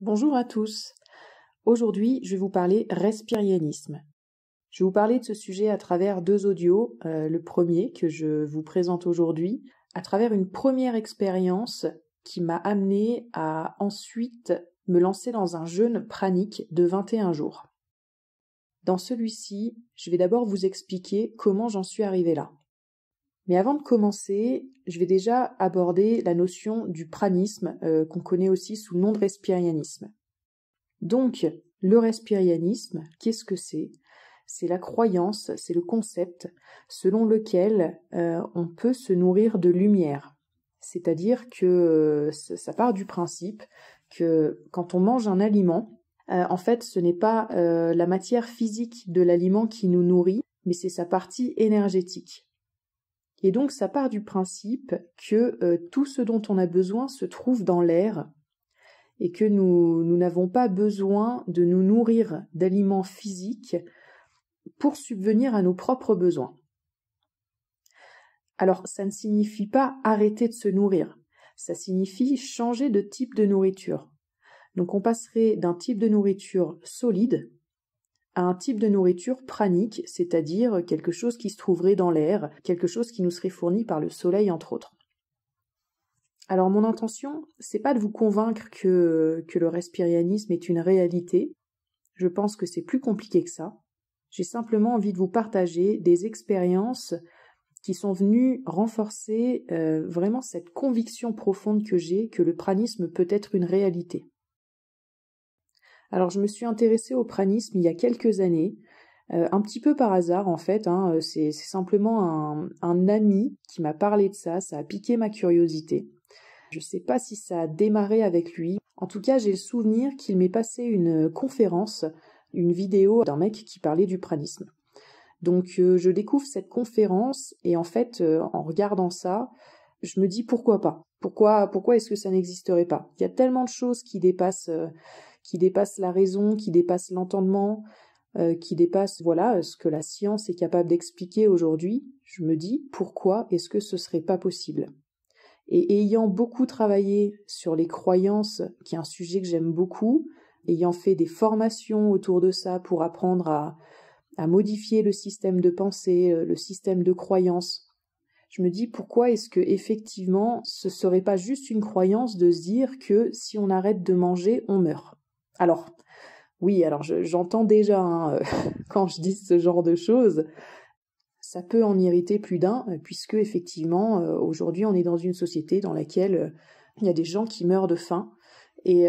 Bonjour à tous. Aujourd'hui, je vais vous parler respirianisme. Je vais vous parler de ce sujet à travers deux audios. Euh, le premier que je vous présente aujourd'hui, à travers une première expérience qui m'a amené à ensuite me lancer dans un jeûne pranique de 21 jours. Dans celui-ci, je vais d'abord vous expliquer comment j'en suis arrivé là. Mais avant de commencer, je vais déjà aborder la notion du pranisme euh, qu'on connaît aussi sous le nom de respirianisme. Donc, le respirianisme, qu'est-ce que c'est C'est la croyance, c'est le concept selon lequel euh, on peut se nourrir de lumière. C'est-à-dire que euh, ça part du principe que quand on mange un aliment, en fait, ce n'est pas la matière physique de l'aliment qui nous nourrit, mais c'est sa partie énergétique. Et donc ça part du principe que euh, tout ce dont on a besoin se trouve dans l'air et que nous n'avons pas besoin de nous nourrir d'aliments physiques pour subvenir à nos propres besoins. Alors ça ne signifie pas arrêter de se nourrir, ça signifie changer de type de nourriture. Donc on passerait d'un type de nourriture solide, à un type de nourriture pranique, c'est-à-dire quelque chose qui se trouverait dans l'air, quelque chose qui nous serait fourni par le soleil entre autres. Alors mon intention, c'est pas de vous convaincre que, que le respirianisme est une réalité. Je pense que c'est plus compliqué que ça. J'ai simplement envie de vous partager des expériences qui sont venues renforcer euh, vraiment cette conviction profonde que j'ai que le pranisme peut être une réalité. Alors je me suis intéressée au pranisme il y a quelques années, euh, un petit peu par hasard en fait, hein, euh, c'est simplement un, ami qui m'a parlé de ça, ça a piqué ma curiosité. Je ne sais pas si ça a démarré avec lui, en tout cas j'ai le souvenir qu'il m'est passé une conférence, une vidéo d'un mec qui parlait du pranisme. Donc euh, je découvre cette conférence et en fait en regardant ça, je me dis pourquoi pas Pourquoi pourquoi est-ce que ça n'existerait pas Il y a tellement de choses qui dépassent qui dépasse la raison, qui dépasse l'entendement, euh, qui dépasse voilà euh, ce que la science est capable d'expliquer aujourd'hui, je me dis pourquoi est-ce que ce serait pas possible Et ayant beaucoup travaillé sur les croyances, qui est un sujet que j'aime beaucoup, ayant fait des formations autour de ça pour apprendre à, modifier le système de pensée, euh, le système de croyance, je me dis pourquoi est-ce que effectivement ce serait pas juste une croyance de se dire que si on arrête de manger, on meurt. Alors, oui, alors j'entends déjà hein, euh, quand je dis ce genre de choses, ça peut en irriter plus d'un, euh, puisque effectivement, euh, aujourd'hui, on est dans une société dans laquelle il y a des gens qui meurent de faim. Et,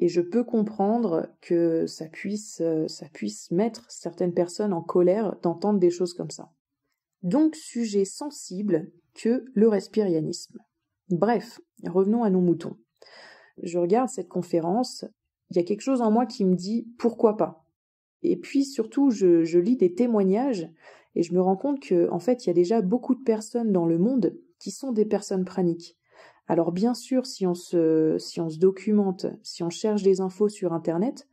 je peux comprendre que ça puisse, ça puisse mettre certaines personnes en colère d'entendre des choses comme ça. Donc, sujet sensible que le respirianisme. Bref, revenons à nos moutons. Je regarde cette conférence il y a quelque chose en moi qui me dit pourquoi pas. Et puis surtout, je, lis des témoignages et je me rends compte que en fait, il y a déjà beaucoup de personnes dans le monde qui sont des personnes praniques. Alors bien sûr, si on se, si on se documente, si on cherche des infos sur Internet,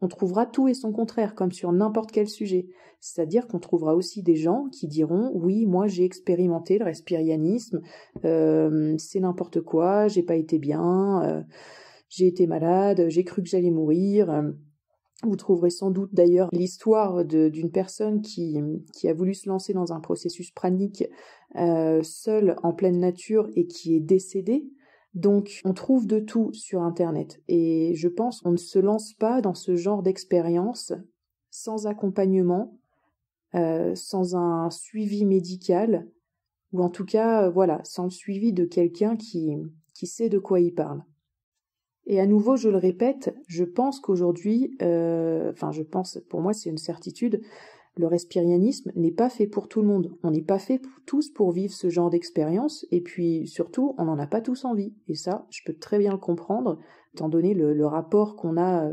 on trouvera tout et son contraire, comme sur n'importe quel sujet. C'est-à-dire qu'on trouvera aussi des gens qui diront oui, moi j'ai expérimenté le respirianisme, euh, c'est n'importe quoi, j'ai pas été bien. Euh, j'ai été malade, j'ai cru que j'allais mourir. Vous trouverez sans doute d'ailleurs l'histoire d'une personne qui, a voulu se lancer dans un processus pranique seul seule en pleine nature et qui est décédée. Donc on trouve de tout sur Internet et je pense qu'on ne se lance pas dans ce genre d'expérience sans accompagnement, euh, sans un suivi médical ou en tout cas euh, voilà sans le suivi de quelqu'un qui sait de quoi il parle. Et à nouveau, je le répète, je pense qu'aujourd'hui, euh, enfin je pense, pour moi c'est une certitude, le respirianisme n'est pas fait pour tout le monde. On n'est pas fait pour tous pour vivre ce genre d'expérience, et puis surtout, on n'en a pas tous envie. Et ça, je peux très bien le comprendre, étant donné le, rapport qu'on a,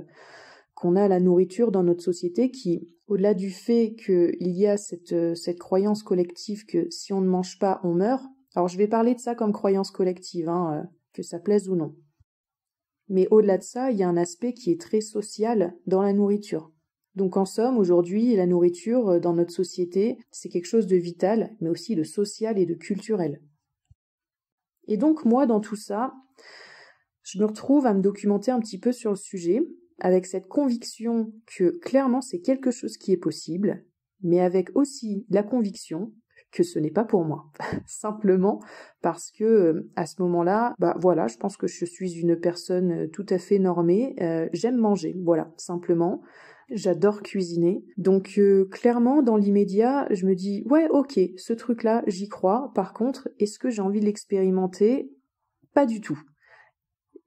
qu'on a à la nourriture dans notre société, qui, au-delà du fait qu'il y a cette, cette croyance collective que si on ne mange pas, on meurt. Alors je vais parler de ça comme croyance collective, hein, euh, que ça plaise ou non. Mais au-delà de ça, il y a un aspect qui est très social dans la nourriture. Donc en somme, aujourd'hui, la nourriture euh, dans notre société, c'est quelque chose de vital, mais aussi de social et de culturel. Et donc moi, dans tout ça, je me retrouve à me documenter un petit peu sur le sujet, avec cette conviction que clairement c'est quelque chose qui est possible, mais avec aussi la conviction que ce n'est pas pour moi. Simplement parce que euh, à ce moment-là, bah voilà, je pense que je suis une personne euh, tout à fait normée. Euh, j'aime manger, voilà, simplement. J'adore cuisiner. Donc clairement, dans l'immédiat, je me dis ouais, ok, ce truc-là, j'y crois. Par contre, est-ce que j'ai envie de l'expérimenter Pas du tout.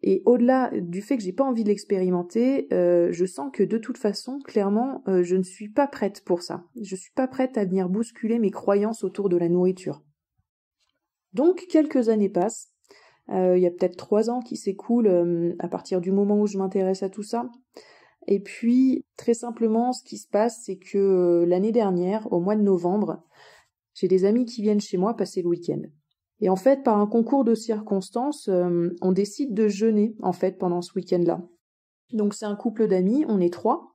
Et au-delà du fait que j'ai pas envie de l'expérimenter, euh, je sens que de toute façon, clairement, euh, je ne suis pas prête pour ça. Je suis pas prête à venir bousculer mes croyances autour de la nourriture. Donc quelques années passent. Euh, il y a peut-être trois ans qui s'écoulent à partir du moment où je m'intéresse à tout ça. Et puis, très simplement, ce qui se passe, c'est que l'année dernière, au mois de novembre, j'ai des amis qui viennent chez moi passer le week-end. Et en fait, par un concours de circonstances, euh, on décide de jeûner en fait pendant ce week-end-là. Donc c'est un couple d'amis, on est trois,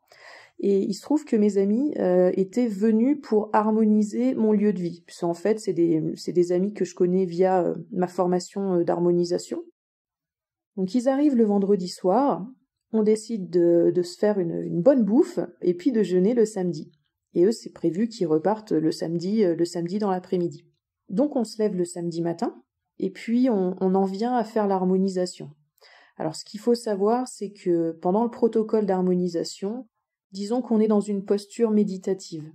et il se trouve que mes amis euh, étaient venus pour harmoniser mon lieu de vie. en fait, c'est des, amis que je connais via euh, ma formation d'harmonisation. Donc ils arrivent le vendredi soir, on décide de, se faire une, bonne bouffe et puis de jeûner le samedi. Et eux, c'est prévu qu'ils repartent le samedi, le samedi dans l'après-midi. Donc on se lève le samedi matin et puis on, en vient à faire l'harmonisation. Alors ce qu'il faut savoir, c'est que pendant le protocole d'harmonisation, disons qu'on est dans une posture méditative.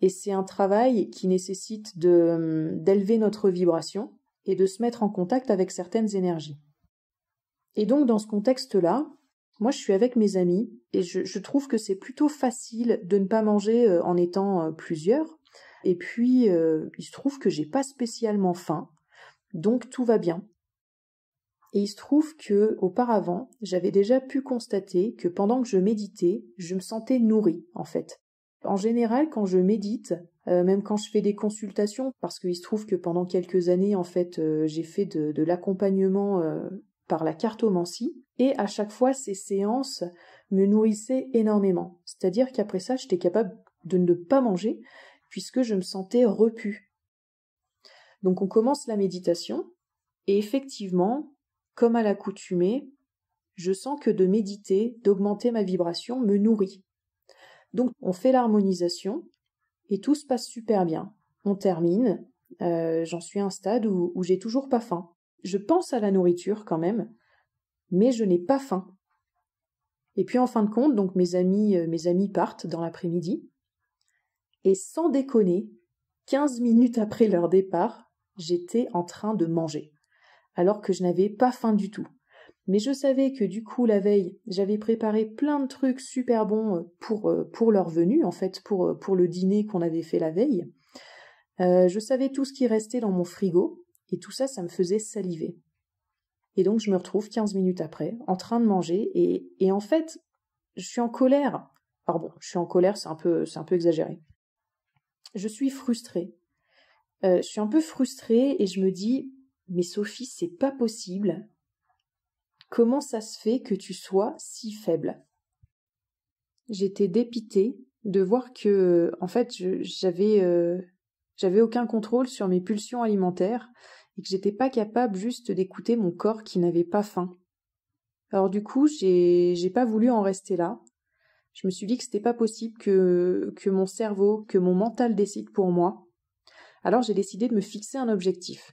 Et c'est un travail qui nécessite d'élever notre vibration et de se mettre en contact avec certaines énergies. Et donc dans ce contexte-là, moi je suis avec mes amis et je trouve que c'est plutôt facile de ne pas manger euh, en étant euh, plusieurs, et puis, euh, il se trouve que j'ai pas spécialement faim, donc tout va bien. Et il se trouve que, auparavant, j'avais déjà pu constater que pendant que je méditais, je me sentais nourrie, en fait. En général, quand je médite, euh, même quand je fais des consultations, parce qu'il se trouve que pendant quelques années, en fait, euh, j'ai fait de, l'accompagnement par la cartomancie, et à chaque fois, ces séances me nourrissaient énormément. C'est-à-dire qu'après ça, j'étais capable de ne pas manger, puisque je me sentais repue. Donc on commence la méditation et effectivement, comme à l'accoutumée, je sens que de méditer, d'augmenter ma vibration me nourrit. Donc on fait l'harmonisation et tout se passe super bien. On termine, euh, j'en suis à un stade où, où j'ai toujours pas faim. Je pense à la nourriture quand même, mais je n'ai pas faim. Et puis en fin de compte, donc mes amis, euh, mes amis partent dans l'après-midi, et sans déconner, 15 minutes après leur départ, j'étais en train de manger, alors que je n'avais pas faim du tout. Mais je savais que du coup, la veille, j'avais préparé plein de trucs super bons euh, pour, euh, pour leur venue, en fait, pour, euh, pour le dîner qu'on avait fait la veille. je savais tout ce qui restait dans mon frigo, et tout ça, ça me faisait saliver. Et donc, je me retrouve 15 minutes après, en train de manger, et, et en fait, je suis en colère. Alors bon, je suis en colère, c'est un c'est un peu exagéré je suis frustrée. Euh, je suis un peu frustrée et je me dis, mais Sophie, c'est pas possible. Comment ça se fait que tu sois si faible J'étais dépitée de voir que, en fait, j'avais, euh, j'avais aucun contrôle sur mes pulsions alimentaires et que j'étais pas capable juste d'écouter mon corps qui n'avait pas faim. Alors du coup, j'ai, j'ai pas voulu en rester là je me suis dit que c'était pas possible que, que mon cerveau, que mon mental décide pour moi. Alors j'ai décidé de me fixer un objectif.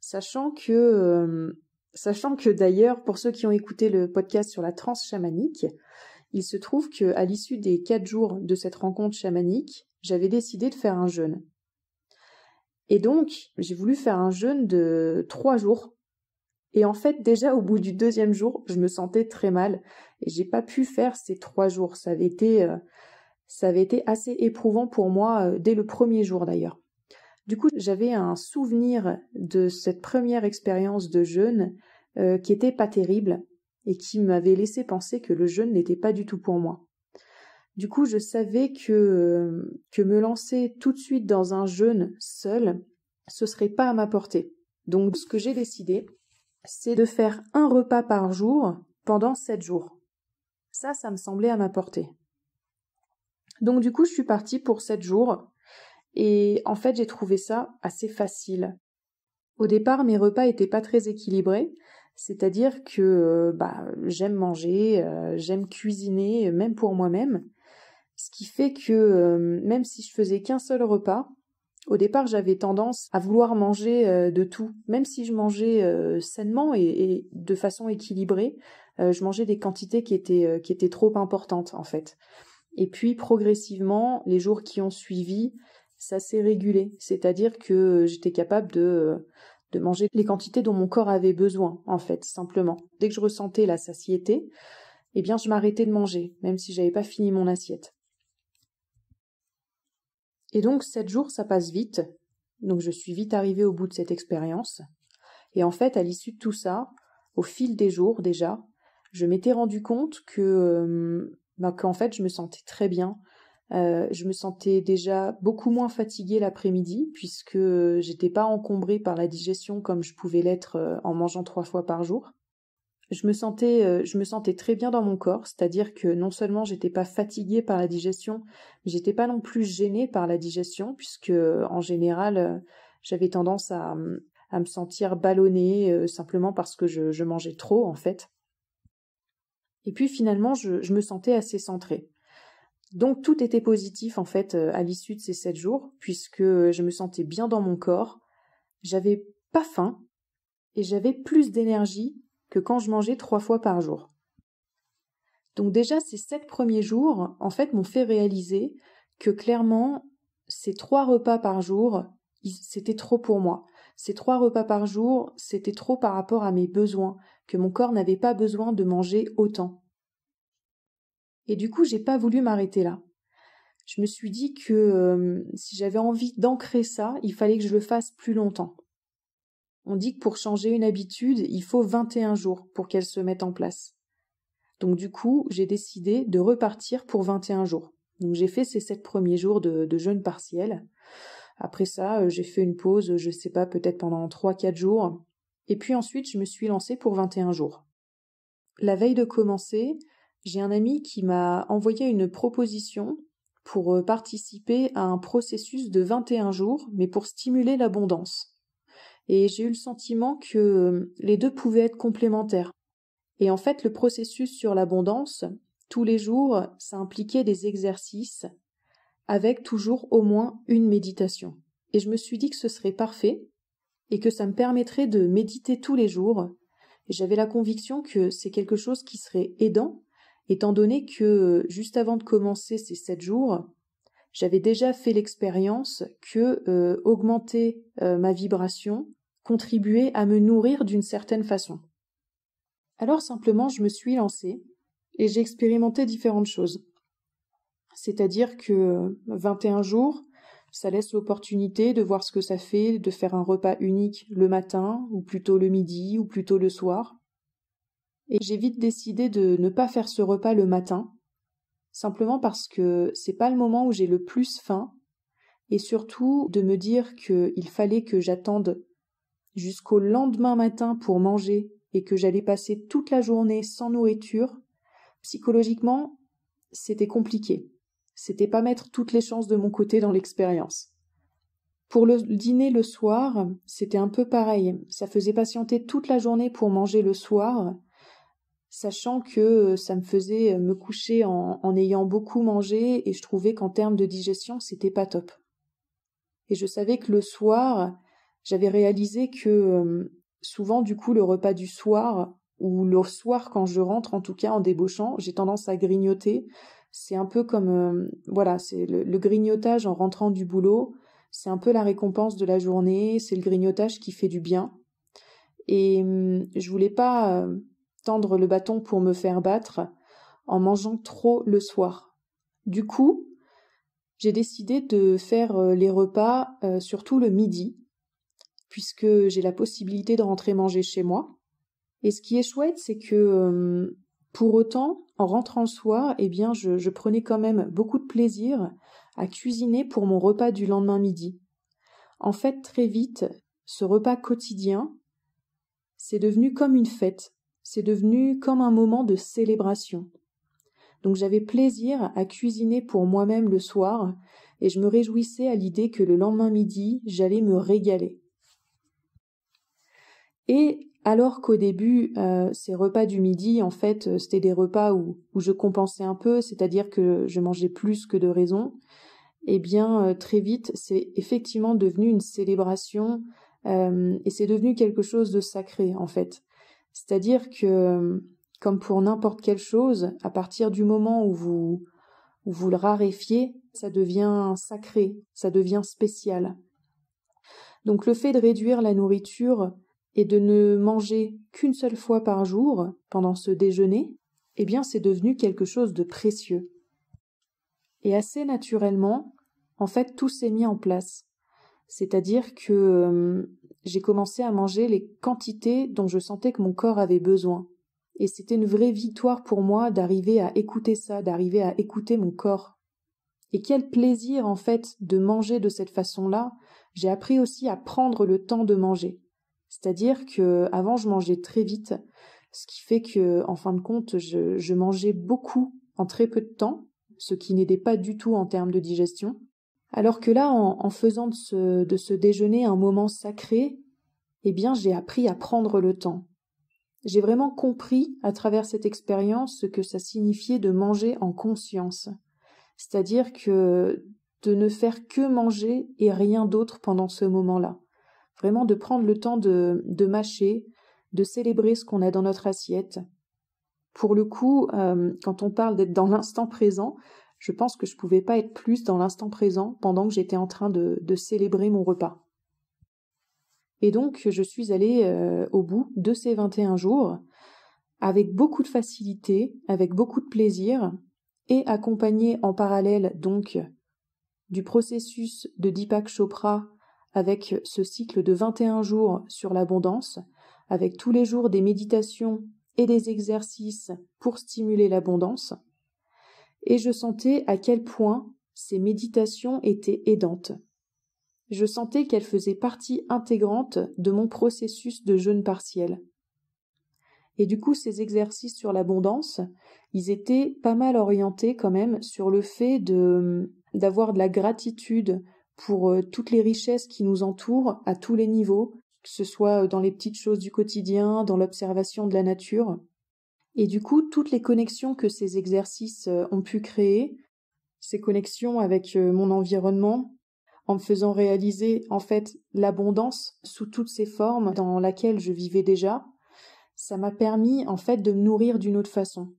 Sachant que, euh, sachant que d'ailleurs, pour ceux qui ont écouté le podcast sur la transe chamanique, il se trouve que à l'issue des quatre jours de cette rencontre chamanique, j'avais décidé de faire un jeûne. Et donc, j'ai voulu faire un jeûne de trois jours et en fait, déjà au bout du deuxième jour, je me sentais très mal et j'ai pas pu faire ces trois jours. Ça avait été, euh, ça avait été assez éprouvant pour moi euh, dès le premier jour d'ailleurs. Du coup, j'avais un souvenir de cette première expérience de jeûne euh, qui était pas terrible et qui m'avait laissé penser que le jeûne n'était pas du tout pour moi. Du coup, je savais que que me lancer tout de suite dans un jeûne seul, ce serait pas à ma portée. Donc, ce que j'ai décidé, c'est de faire un repas par jour pendant sept jours. Ça, ça me semblait à m'apporter. Donc du coup, je suis partie pour sept jours et en fait, j'ai trouvé ça assez facile. Au départ, mes repas n'étaient pas très équilibrés, c'est-à-dire que euh, bah, j'aime manger, euh, j'aime cuisiner, même pour moi-même, ce qui fait que euh, même si je faisais qu'un seul repas, au départ, j'avais tendance à vouloir manger euh, de tout, même si je mangeais euh, sainement et, de façon équilibrée, euh, je mangeais des quantités qui étaient, qui étaient trop importantes en fait. Et puis progressivement, les jours qui ont suivi, ça s'est régulé, c'est-à-dire que j'étais capable de de manger les quantités dont mon corps avait besoin en fait, simplement. Dès que je ressentais la satiété, eh bien je m'arrêtais de manger, même si j'avais pas fini mon assiette. Et donc, sept jours, ça passe vite. Donc, je suis vite arrivée au bout de cette expérience. Et en fait, à l'issue de tout ça, au fil des jours déjà, je m'étais rendu compte que, euh, bah, qu'en fait, je me sentais très bien. Euh, je me sentais déjà beaucoup moins fatiguée l'après-midi puisque euh, j'étais pas encombrée par la digestion comme je pouvais l'être en mangeant trois fois par jour. Euh, je me sentais, très bien dans mon corps, c'est-à-dire que non seulement j'étais pas fatiguée par la digestion, mais j'étais pas non plus gênée par la digestion, puisque en général, euh, j'avais tendance à, hum, à, me sentir ballonnée euh, simplement parce que je, mangeais trop en fait. Et puis finalement, je, je me sentais assez centrée. Donc tout était positif en fait à l'issue de ces sept jours, puisque je me sentais bien dans mon corps, j'avais pas faim et j'avais plus d'énergie que quand je mangeais trois fois par jour. Donc déjà, ces sept premiers jours, en fait, m'ont fait réaliser que clairement, ces trois repas par jour, c'était trop pour moi. Ces trois repas par jour, c'était trop par rapport à mes besoins, que mon corps n'avait pas besoin de manger autant. Et du coup, j'ai pas voulu m'arrêter là. Je me suis dit que euh, si j'avais envie d'ancrer ça, il fallait que je le fasse plus longtemps. On dit que pour changer une habitude, il faut 21 jours pour qu'elle se mette en place. Donc du coup, j'ai décidé de repartir pour 21 jours. Donc j'ai fait ces sept premiers jours de, jeûne partiel. Après ça, euh, j'ai fait une pause, je ne sais pas, peut-être pendant 3-4 jours. Et puis ensuite, je me suis lancée pour 21 jours. La veille de commencer, j'ai un ami qui m'a envoyé une proposition pour euh, participer à un processus de 21 jours, mais pour stimuler l'abondance et j'ai eu le sentiment que euh, les deux pouvaient être complémentaires. Et en fait, le processus sur l'abondance, tous les jours, ça impliquait des exercices avec toujours au moins une méditation. Et je me suis dit que ce serait parfait et que ça me permettrait de méditer tous les jours. Et j'avais la conviction que c'est quelque chose qui serait aidant, étant donné que euh, juste avant de commencer ces sept jours, j'avais déjà fait l'expérience que euh, augmenter ma vibration contribuer à me nourrir d'une certaine façon. Alors simplement, je me suis lancée et j'ai expérimenté différentes choses. C'est-à-dire que 21 jours, ça laisse l'opportunité de voir ce que ça fait de faire un repas unique le matin, ou plutôt le midi, ou plutôt le soir. Et j'ai vite décidé de ne pas faire ce repas le matin, simplement parce que c'est pas le moment où j'ai le plus faim, et surtout de me dire qu'il fallait que j'attende jusqu'au lendemain matin pour manger et que j'allais passer toute la journée sans nourriture, psychologiquement, c'était compliqué. C'était pas mettre toutes les chances de mon côté dans l'expérience. Pour le dîner le soir, c'était un peu pareil. Ça faisait patienter toute la journée pour manger le soir, sachant que euh, ça me faisait euh, me coucher en, ayant beaucoup mangé et je trouvais qu'en termes de digestion, c'était pas top. Et je savais que le soir, j'avais réalisé que euh, souvent, du coup, le repas du soir, ou le soir quand je rentre, en tout cas en débauchant, j'ai tendance à grignoter. C'est un peu comme, euh, voilà, c'est le, grignotage en rentrant du boulot, c'est un peu la récompense de la journée, c'est le grignotage qui fait du bien. Et hum, je voulais pas euh, tendre le bâton pour me faire battre en mangeant trop le soir. Du coup, j'ai décidé de faire les repas surtout le midi puisque j'ai la possibilité de rentrer manger chez moi. Et ce qui est chouette, c'est que euh, pour autant, en rentrant le soir, eh bien, je, prenais quand même beaucoup de plaisir à cuisiner pour mon repas du lendemain midi. En fait, très vite, ce repas quotidien, c'est devenu comme une fête, c'est devenu comme un moment de célébration. Donc j'avais plaisir à cuisiner pour moi-même le soir, et je me réjouissais à l'idée que le lendemain midi, j'allais me régaler. Et alors qu'au début, euh, ces repas du midi, en fait, euh, c'était des repas où, je compensais un peu, c'est-à-dire que je mangeais plus que de raison, eh bien, euh, très vite, c'est effectivement devenu une célébration et c'est devenu quelque chose de sacré, en fait. C'est-à-dire que, comme pour n'importe quelle chose, à partir du moment où vous, où vous le raréfiez, ça devient sacré, ça devient spécial. Donc le fait de réduire la nourriture et de ne manger qu'une seule fois par jour pendant ce déjeuner, eh bien c'est devenu quelque chose de précieux. Et assez naturellement, en fait, tout s'est mis en place. C'est-à-dire que euh, j'ai commencé à manger les quantités dont je sentais que mon corps avait besoin. Et c'était une vraie victoire pour moi d'arriver à écouter ça, d'arriver à écouter mon corps. Et quel plaisir en fait de manger de cette façon-là. J'ai appris aussi à prendre le temps de manger. C'est-à-dire que avant je mangeais très vite, ce qui fait que en fin de compte je, mangeais beaucoup en très peu de temps, ce qui n'aidait pas du tout en termes de digestion. Alors que là, en, faisant de ce, de ce déjeuner un moment sacré, eh bien j'ai appris à prendre le temps. J'ai vraiment compris à travers cette expérience ce que ça signifiait de manger en conscience. C'est-à-dire que de ne faire que manger et rien d'autre pendant ce moment-là. Vraiment de prendre le temps de, de mâcher, de célébrer ce qu'on a dans notre assiette. Pour le coup, euh, quand on parle d'être dans l'instant présent, je pense que je ne pouvais pas être plus dans l'instant présent pendant que j'étais en train de, de, célébrer mon repas. Et donc, je suis allée euh, au bout de ces 21 jours avec beaucoup de facilité, avec beaucoup de plaisir, et accompagnée en parallèle donc du processus de Deepak Chopra avec ce cycle de 21 jours sur l'abondance, avec tous les jours des méditations et des exercices pour stimuler l'abondance. Et je sentais à quel point ces méditations étaient aidantes. Je sentais qu'elles faisaient partie intégrante de mon processus de jeûne partiel. Et du coup, ces exercices sur l'abondance, ils étaient pas mal orientés quand même sur le fait de d'avoir de la gratitude pour euh, toutes les richesses qui nous entourent à tous les niveaux, que ce soit euh, dans les petites choses du quotidien, dans l'observation de la nature. Et du coup, toutes les connexions que ces exercices euh, ont pu créer, ces connexions avec mon environnement, en me faisant réaliser en fait l'abondance sous toutes ces formes dans laquelle je vivais déjà, ça m'a permis en fait de me nourrir d'une autre façon.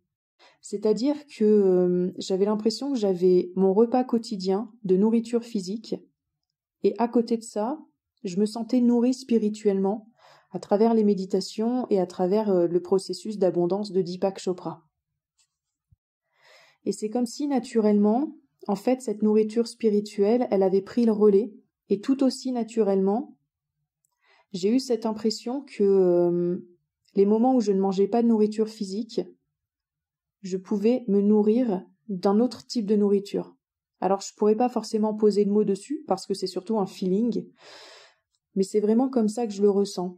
C'est-à-dire que euh, j'avais l'impression que j'avais mon repas quotidien de nourriture physique et à côté de ça, je me sentais nourrie spirituellement à travers les méditations et à travers euh, le processus d'abondance de Deepak Chopra. Et c'est comme si naturellement, en fait, cette nourriture spirituelle, elle avait pris le relais et tout aussi naturellement, j'ai eu cette impression que euh, les moments où je ne mangeais pas de nourriture physique, je pouvais me nourrir d'un autre type de nourriture. Alors je ne pourrais pas forcément poser le mot dessus parce que c'est surtout un feeling, mais c'est vraiment comme ça que je le ressens.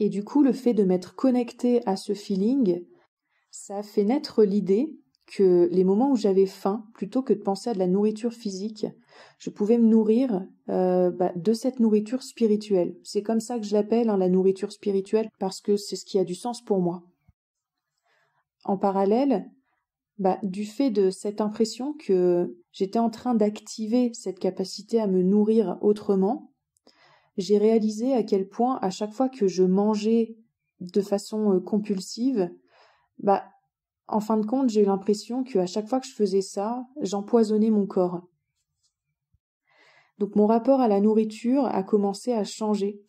Et du coup, le fait de m'être connecté à ce feeling, ça a fait naître l'idée que les moments où j'avais faim, plutôt que de penser à de la nourriture physique, je pouvais me nourrir euh, bah, de cette nourriture spirituelle. C'est comme ça que je l'appelle hein, la nourriture spirituelle parce que c'est ce qui a du sens pour moi. En parallèle, bah, du fait de cette impression que j'étais en train d'activer cette capacité à me nourrir autrement, j'ai réalisé à quel point à chaque fois que je mangeais de façon euh, compulsive, bah, en fin de compte, j'ai eu l'impression que à chaque fois que je faisais ça, j'empoisonnais mon corps. Donc mon rapport à la nourriture a commencé à changer.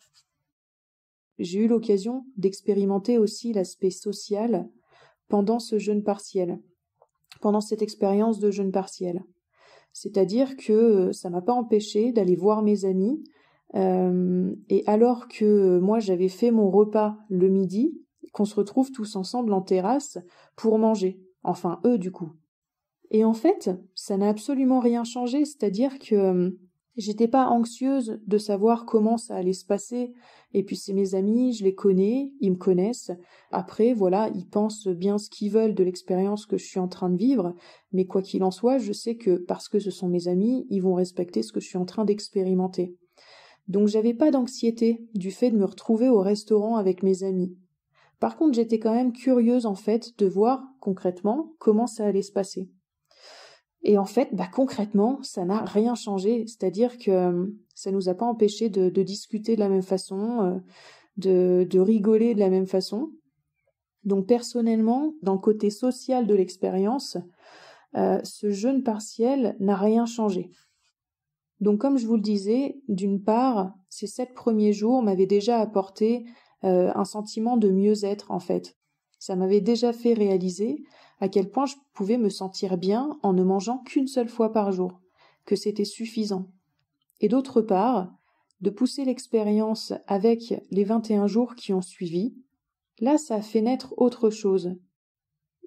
J'ai eu l'occasion d'expérimenter aussi l'aspect social pendant ce jeûne partiel, pendant cette expérience de jeûne partiel. C'est-à-dire que euh, ça m'a pas empêché d'aller voir mes amis. Euh, et alors que euh, moi j'avais fait mon repas le midi, qu'on se retrouve tous ensemble en terrasse pour manger. Enfin eux du coup. Et en fait, ça n'a absolument rien changé, c'est-à-dire que J'étais pas anxieuse de savoir comment ça allait se passer. Et puis c'est mes amis, je les connais, ils me connaissent. Après, voilà, ils pensent bien ce qu'ils veulent de l'expérience que je suis en train de vivre. Mais quoi qu'il en soit, je sais que parce que ce sont mes amis, ils vont respecter ce que je suis en train d'expérimenter. Donc j'avais pas d'anxiété du fait de me retrouver au restaurant avec mes amis. Par contre, j'étais quand même curieuse en fait de voir concrètement comment ça allait se passer. Et en fait, bah, concrètement, ça n'a rien changé. C'est-à-dire que euh, ça nous a pas empêché de, discuter de la même façon, euh, de, de, rigoler de la même façon. Donc personnellement, dans le côté social de l'expérience, euh, ce jeûne partiel n'a rien changé. Donc comme je vous le disais, d'une part, ces sept premiers jours m'avaient déjà apporté un sentiment de mieux-être en fait. Ça m'avait déjà fait réaliser à quel point je pouvais me sentir bien en ne mangeant qu'une seule fois par jour, que c'était suffisant. Et d'autre part, de pousser l'expérience avec les 21 jours qui ont suivi, là ça a fait naître autre chose.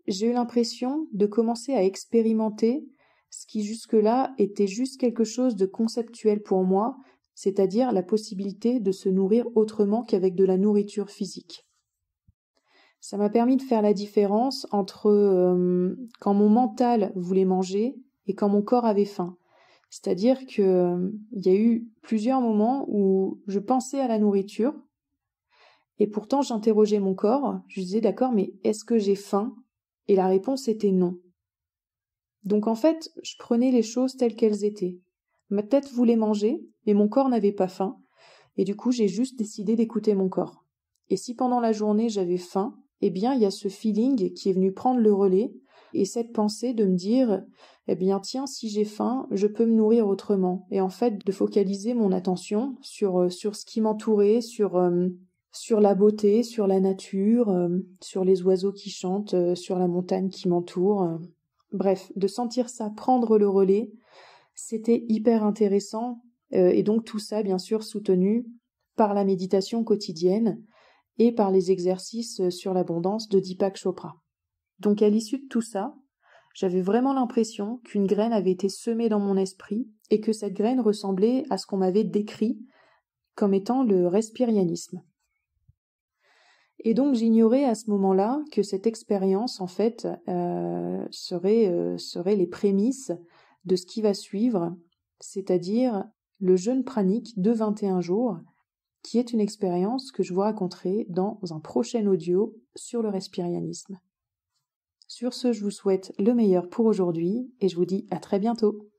J'ai eu l'impression de commencer à expérimenter ce qui jusque-là était juste quelque chose de conceptuel pour moi, c'est-à-dire la possibilité de se nourrir autrement qu'avec de la nourriture physique ça m'a permis de faire la différence entre euh, quand mon mental voulait manger et quand mon corps avait faim. C'est-à-dire que euh, il y a eu plusieurs moments où je pensais à la nourriture et pourtant j'interrogeais mon corps, je disais d'accord mais est-ce que j'ai faim Et la réponse était non. Donc en fait, je prenais les choses telles qu'elles étaient. Ma tête voulait manger, mais mon corps n'avait pas faim, et du coup j'ai juste décidé d'écouter mon corps. Et si pendant la journée j'avais faim, eh bien, il y a ce feeling qui est venu prendre le relais et cette pensée de me dire, eh bien, tiens, si j'ai faim, je peux me nourrir autrement. Et en fait, de focaliser mon attention sur, euh, sur ce qui m'entourait, sur, euh, sur la beauté, sur la nature, euh, sur les oiseaux qui chantent, sur la montagne qui m'entoure. Bref, de sentir ça prendre le relais, c'était hyper intéressant. et donc tout ça, bien sûr, soutenu par la méditation quotidienne et par les exercices euh, sur l'abondance de Deepak Chopra. Donc à l'issue de tout ça, j'avais vraiment l'impression qu'une graine avait été semée dans mon esprit et que cette graine ressemblait à ce qu'on m'avait décrit comme étant le respirianisme. Et donc j'ignorais à ce moment-là que cette expérience, en fait, euh, serait, euh, serait les prémices de ce qui va suivre, c'est-à-dire le jeûne pranique de 21 jours, qui est une expérience que je vous raconterai dans un prochain audio sur le respirianisme. Sur ce, je vous souhaite le meilleur pour aujourd'hui et je vous dis à très bientôt.